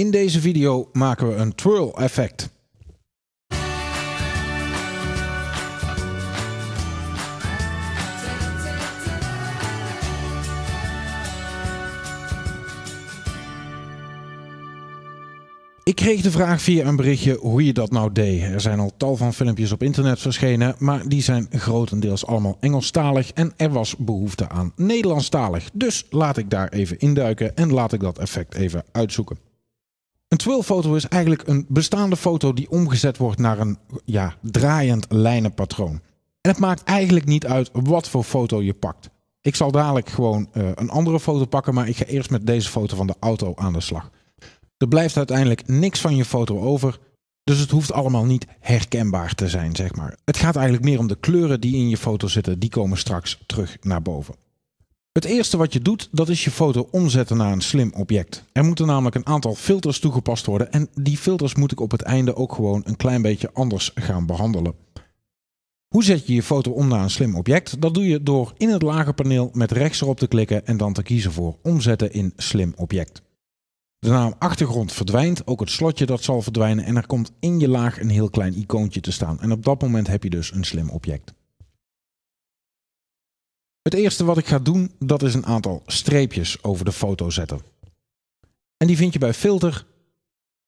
In deze video maken we een twirl effect. Ik kreeg de vraag via een berichtje hoe je dat nou deed. Er zijn al tal van filmpjes op internet verschenen, maar die zijn grotendeels allemaal Engelstalig en er was behoefte aan Nederlandstalig. Dus laat ik daar even induiken en laat ik dat effect even uitzoeken. Een twirlfoto is eigenlijk een bestaande foto die omgezet wordt naar een ja, draaiend lijnenpatroon. En het maakt eigenlijk niet uit wat voor foto je pakt. Ik zal dadelijk gewoon eh, een andere foto pakken, maar ik ga eerst met deze foto van de auto aan de slag. Er blijft uiteindelijk niks van je foto over, dus het hoeft allemaal niet herkenbaar te zijn, zeg maar. Het gaat eigenlijk meer om de kleuren die in je foto zitten, die komen straks terug naar boven. Het eerste wat je doet, dat is je foto omzetten naar een slim object. Er moeten namelijk een aantal filters toegepast worden en die filters moet ik op het einde ook gewoon een klein beetje anders gaan behandelen. Hoe zet je je foto om naar een slim object? Dat doe je door in het lagerpaneel met rechts erop te klikken en dan te kiezen voor omzetten in slim object. De naam achtergrond verdwijnt, ook het slotje dat zal verdwijnen en er komt in je laag een heel klein icoontje te staan. En op dat moment heb je dus een slim object. Het eerste wat ik ga doen, dat is een aantal streepjes over de foto zetten. En die vind je bij filter.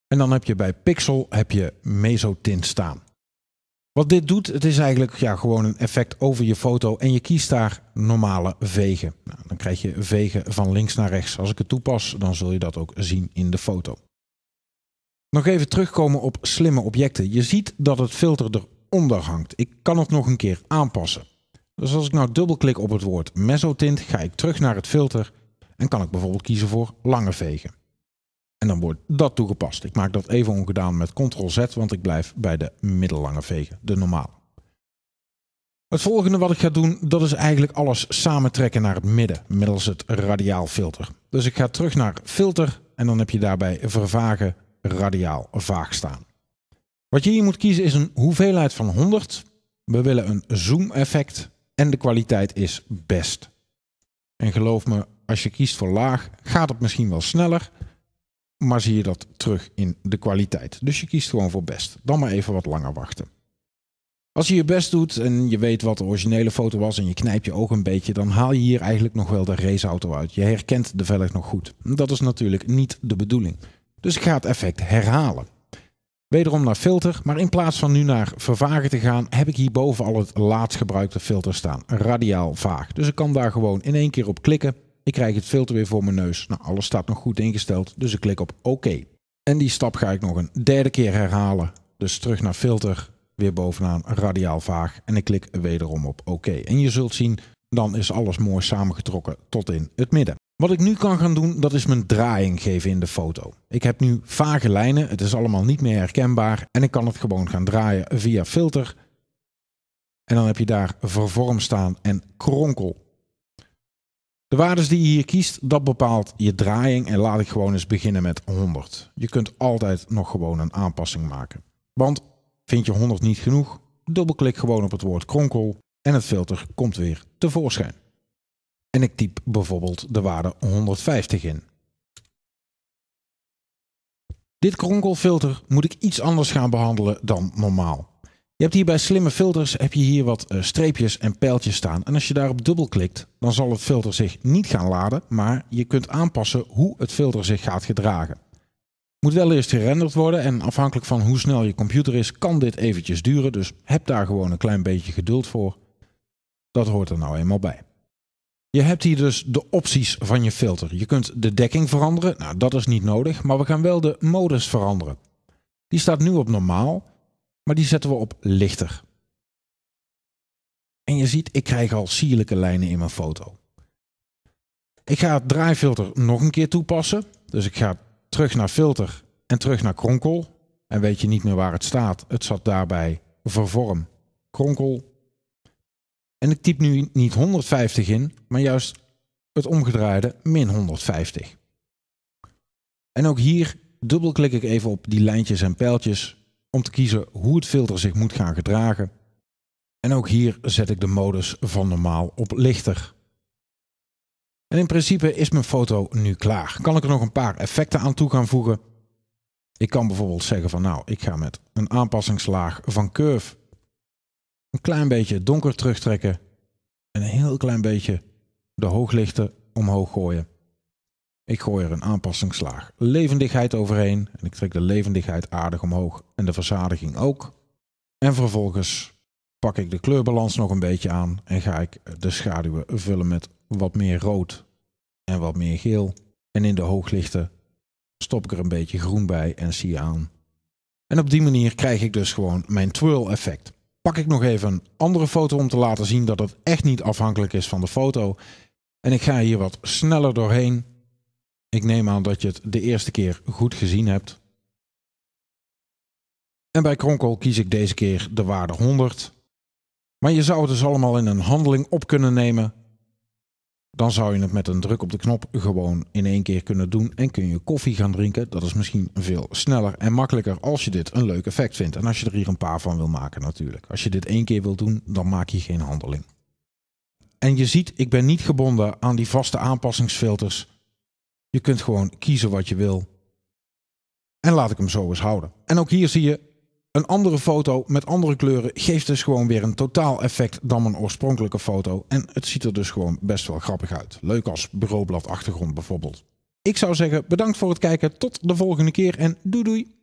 En dan heb je bij pixel heb je mesotint staan. Wat dit doet, het is eigenlijk ja, gewoon een effect over je foto en je kiest daar normale vegen. Nou, dan krijg je vegen van links naar rechts. Als ik het toepas, dan zul je dat ook zien in de foto. Nog even terugkomen op slimme objecten. Je ziet dat het filter eronder hangt. Ik kan het nog een keer aanpassen. Dus als ik nou dubbelklik op het woord mesotint, ga ik terug naar het filter en kan ik bijvoorbeeld kiezen voor lange vegen. En dan wordt dat toegepast. Ik maak dat even ongedaan met Ctrl-Z, want ik blijf bij de middellange vegen, de normale. Het volgende wat ik ga doen, dat is eigenlijk alles samentrekken naar het midden, middels het radiaal filter. Dus ik ga terug naar filter en dan heb je daarbij vervagen radiaal vaag staan. Wat je hier moet kiezen is een hoeveelheid van 100. We willen een zoom effect en de kwaliteit is best. En geloof me, als je kiest voor laag, gaat het misschien wel sneller, maar zie je dat terug in de kwaliteit. Dus je kiest gewoon voor best. Dan maar even wat langer wachten. Als je je best doet en je weet wat de originele foto was en je knijpt je ogen een beetje, dan haal je hier eigenlijk nog wel de raceauto uit. Je herkent de velg nog goed. Dat is natuurlijk niet de bedoeling. Dus ik ga het effect herhalen. Wederom naar filter, maar in plaats van nu naar vervagen te gaan, heb ik hierboven al het laatst gebruikte filter staan. Radiaal vaag. Dus ik kan daar gewoon in één keer op klikken. Ik krijg het filter weer voor mijn neus. Nou, alles staat nog goed ingesteld, dus ik klik op oké. En die stap ga ik nog een derde keer herhalen. Dus terug naar filter, weer bovenaan radiaal vaag en ik klik wederom op oké. En je zult zien, dan is alles mooi samengetrokken tot in het midden. Wat ik nu kan gaan doen, dat is mijn draaiing geven in de foto. Ik heb nu vage lijnen, het is allemaal niet meer herkenbaar en ik kan het gewoon gaan draaien via filter. En dan heb je daar vervorm staan en kronkel. De waardes die je hier kiest, dat bepaalt je draaiing en laat ik gewoon eens beginnen met 100. Je kunt altijd nog gewoon een aanpassing maken. Want vind je 100 niet genoeg, dubbelklik gewoon op het woord kronkel en het filter komt weer tevoorschijn. En ik typ bijvoorbeeld de waarde 150 in. Dit kronkelfilter moet ik iets anders gaan behandelen dan normaal. Je hebt hier bij slimme filters heb je hier wat eh, streepjes en pijltjes staan. En als je daarop dubbel klikt, dan zal het filter zich niet gaan laden, maar je kunt aanpassen hoe het filter zich gaat gedragen. Moet wel eerst gerenderd worden en afhankelijk van hoe snel je computer is, kan dit eventjes duren. Dus heb daar gewoon een klein beetje geduld voor. Dat hoort er nou eenmaal bij. Je hebt hier dus de opties van je filter. Je kunt de dekking veranderen, nou dat is niet nodig, maar we gaan wel de modus veranderen. Die staat nu op normaal, maar die zetten we op lichter. En je ziet, ik krijg al sierlijke lijnen in mijn foto. Ik ga het draaifilter nog een keer toepassen. Dus ik ga terug naar filter en terug naar kronkel. En weet je niet meer waar het staat. Het zat daarbij vervorm, kronkel en ik typ nu niet 150 in, maar juist het omgedraaide min 150. En ook hier dubbelklik ik even op die lijntjes en pijltjes om te kiezen hoe het filter zich moet gaan gedragen. En ook hier zet ik de modus van normaal op lichter. En in principe is mijn foto nu klaar. Kan ik er nog een paar effecten aan toe gaan voegen? Ik kan bijvoorbeeld zeggen van nou, ik ga met een aanpassingslaag van curve een klein beetje donker terugtrekken en een heel klein beetje de hooglichten omhoog gooien. Ik gooi er een aanpassingslaag levendigheid overheen en ik trek de levendigheid aardig omhoog en de verzadiging ook. En vervolgens pak ik de kleurbalans nog een beetje aan en ga ik de schaduwen vullen met wat meer rood en wat meer geel. En in de hooglichten stop ik er een beetje groen bij en zie aan. En op die manier krijg ik dus gewoon mijn twirl effect pak ik nog even een andere foto om te laten zien dat het echt niet afhankelijk is van de foto. En ik ga hier wat sneller doorheen. Ik neem aan dat je het de eerste keer goed gezien hebt. En bij kronkel kies ik deze keer de waarde 100. Maar je zou het dus allemaal in een handeling op kunnen nemen dan zou je het met een druk op de knop gewoon in één keer kunnen doen en kun je koffie gaan drinken. Dat is misschien veel sneller en makkelijker als je dit een leuk effect vindt. En als je er hier een paar van wil maken natuurlijk. Als je dit één keer wil doen, dan maak je geen handeling. En je ziet, ik ben niet gebonden aan die vaste aanpassingsfilters. Je kunt gewoon kiezen wat je wil. En laat ik hem zo eens houden. En ook hier zie je, een andere foto met andere kleuren geeft dus gewoon weer een totaal effect dan mijn oorspronkelijke foto. En het ziet er dus gewoon best wel grappig uit. Leuk als bureaublad achtergrond bijvoorbeeld. Ik zou zeggen bedankt voor het kijken, tot de volgende keer en doei doei!